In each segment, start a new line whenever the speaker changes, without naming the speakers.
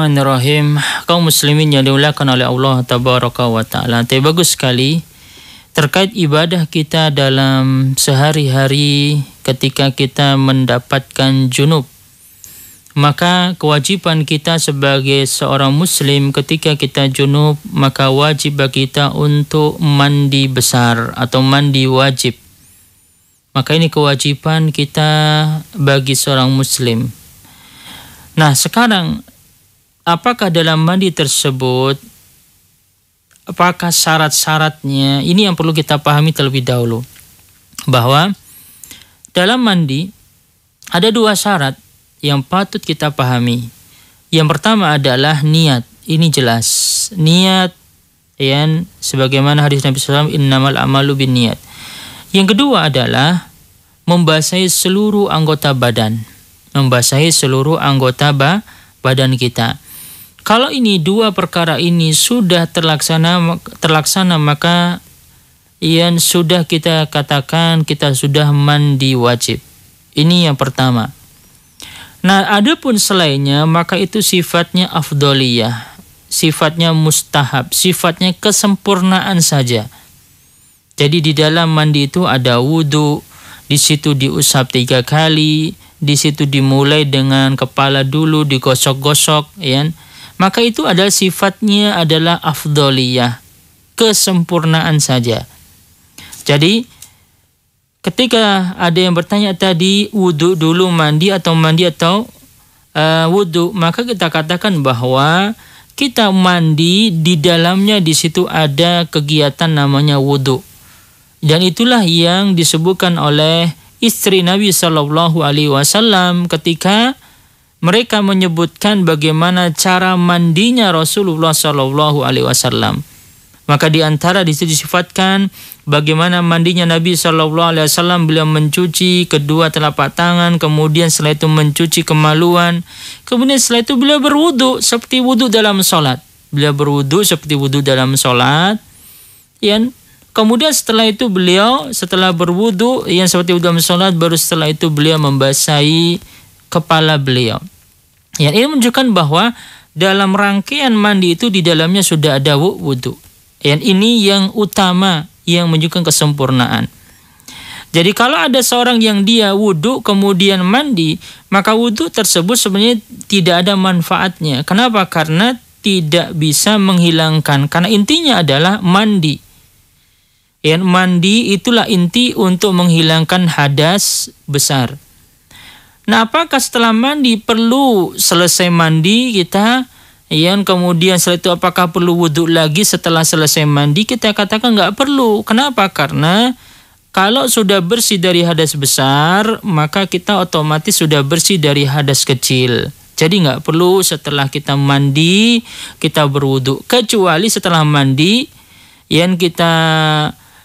Bismillahirrahmanirrahim. Kaum muslimin yang dimuliakan oleh Allah tabaraka wa taala. Bagus sekali terkait ibadah kita dalam sehari-hari ketika kita mendapatkan junub. Maka kewajiban kita sebagai seorang muslim ketika kita junub, maka wajib bagi kita untuk mandi besar atau mandi wajib. Maka ini kewajiban kita bagi seorang muslim. Nah, sekarang apakah dalam mandi tersebut apakah syarat-syaratnya ini yang perlu kita pahami terlebih dahulu bahwa dalam mandi ada dua syarat yang patut kita pahami. Yang pertama adalah niat. Ini jelas. Niat yang sebagaimana hadis Nabi SAW innamal amalu bin niat. Yang kedua adalah membasahi seluruh anggota badan. Membasahi seluruh anggota ba badan kita. Kalau ini dua perkara ini sudah terlaksana terlaksana maka yang sudah kita katakan kita sudah mandi wajib. Ini yang pertama. Nah, adapun selainnya maka itu sifatnya afdoliyah, sifatnya mustahab, sifatnya kesempurnaan saja. Jadi di dalam mandi itu ada wudhu, di situ diusap tiga kali, di situ dimulai dengan kepala dulu digosok-gosok, ya. Kan? maka itu adalah sifatnya adalah afdoliyah, kesempurnaan saja. Jadi ketika ada yang bertanya tadi wudhu dulu mandi atau mandi atau uh, eh, wudhu maka kita katakan bahwa kita mandi di dalamnya di situ ada kegiatan namanya wudhu dan itulah yang disebutkan oleh istri Nabi Shallallahu Alaihi Wasallam ketika mereka menyebutkan bagaimana cara mandinya Rasulullah Shallallahu Alaihi Wasallam. Maka di antara di situ disifatkan bagaimana mandinya Nabi Shallallahu Alaihi Wasallam beliau mencuci kedua telapak tangan, kemudian setelah itu mencuci kemaluan, kemudian setelah itu beliau berwudu seperti wudu dalam sholat. Beliau berwudu seperti wudu dalam sholat. Ya, kemudian setelah itu beliau setelah berwudu yang seperti wudu dalam sholat, baru setelah itu beliau membasahi kepala beliau. Yang ini menunjukkan bahwa dalam rangkaian mandi itu di dalamnya sudah ada wudhu. Yang ini yang utama yang menunjukkan kesempurnaan. Jadi kalau ada seorang yang dia wudhu kemudian mandi, maka wudhu tersebut sebenarnya tidak ada manfaatnya. Kenapa? Karena tidak bisa menghilangkan. Karena intinya adalah mandi. Yang mandi itulah inti untuk menghilangkan hadas besar. Nah, apakah setelah mandi perlu selesai mandi kita yang kemudian setelah itu apakah perlu wuduk lagi setelah selesai mandi? Kita katakan nggak perlu. Kenapa? Karena kalau sudah bersih dari hadas besar, maka kita otomatis sudah bersih dari hadas kecil. Jadi nggak perlu setelah kita mandi kita berwuduk. Kecuali setelah mandi yang kita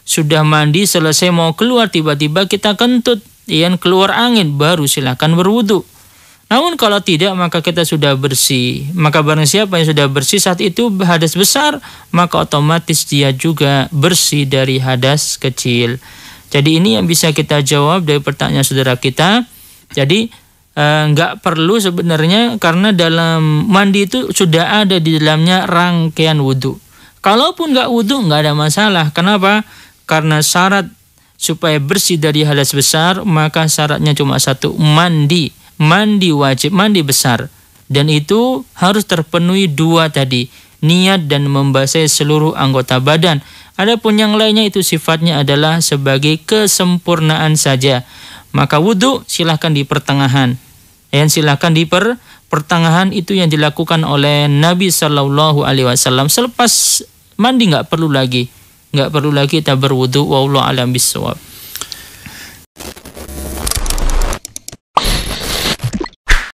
sudah mandi selesai mau keluar tiba-tiba kita kentut Ian keluar angin, baru silakan berwudu. Namun kalau tidak maka kita sudah bersih. Maka barang siapa yang sudah bersih saat itu hadas besar, maka otomatis dia juga bersih dari hadas kecil. Jadi ini yang bisa kita jawab dari pertanyaan saudara kita. Jadi eh, nggak e, perlu sebenarnya karena dalam mandi itu sudah ada di dalamnya rangkaian wudhu. Kalaupun nggak wudhu nggak ada masalah. Kenapa? Karena syarat supaya bersih dari hadas besar maka syaratnya cuma satu mandi mandi wajib mandi besar dan itu harus terpenuhi dua tadi niat dan membasahi seluruh anggota badan adapun yang lainnya itu sifatnya adalah sebagai kesempurnaan saja maka wudhu silahkan di pertengahan dan silahkan di per pertengahan itu yang dilakukan oleh Nabi Shallallahu Alaihi Wasallam selepas mandi nggak perlu lagi nggak perlu lagi kita berwudu wallahu alam bisawab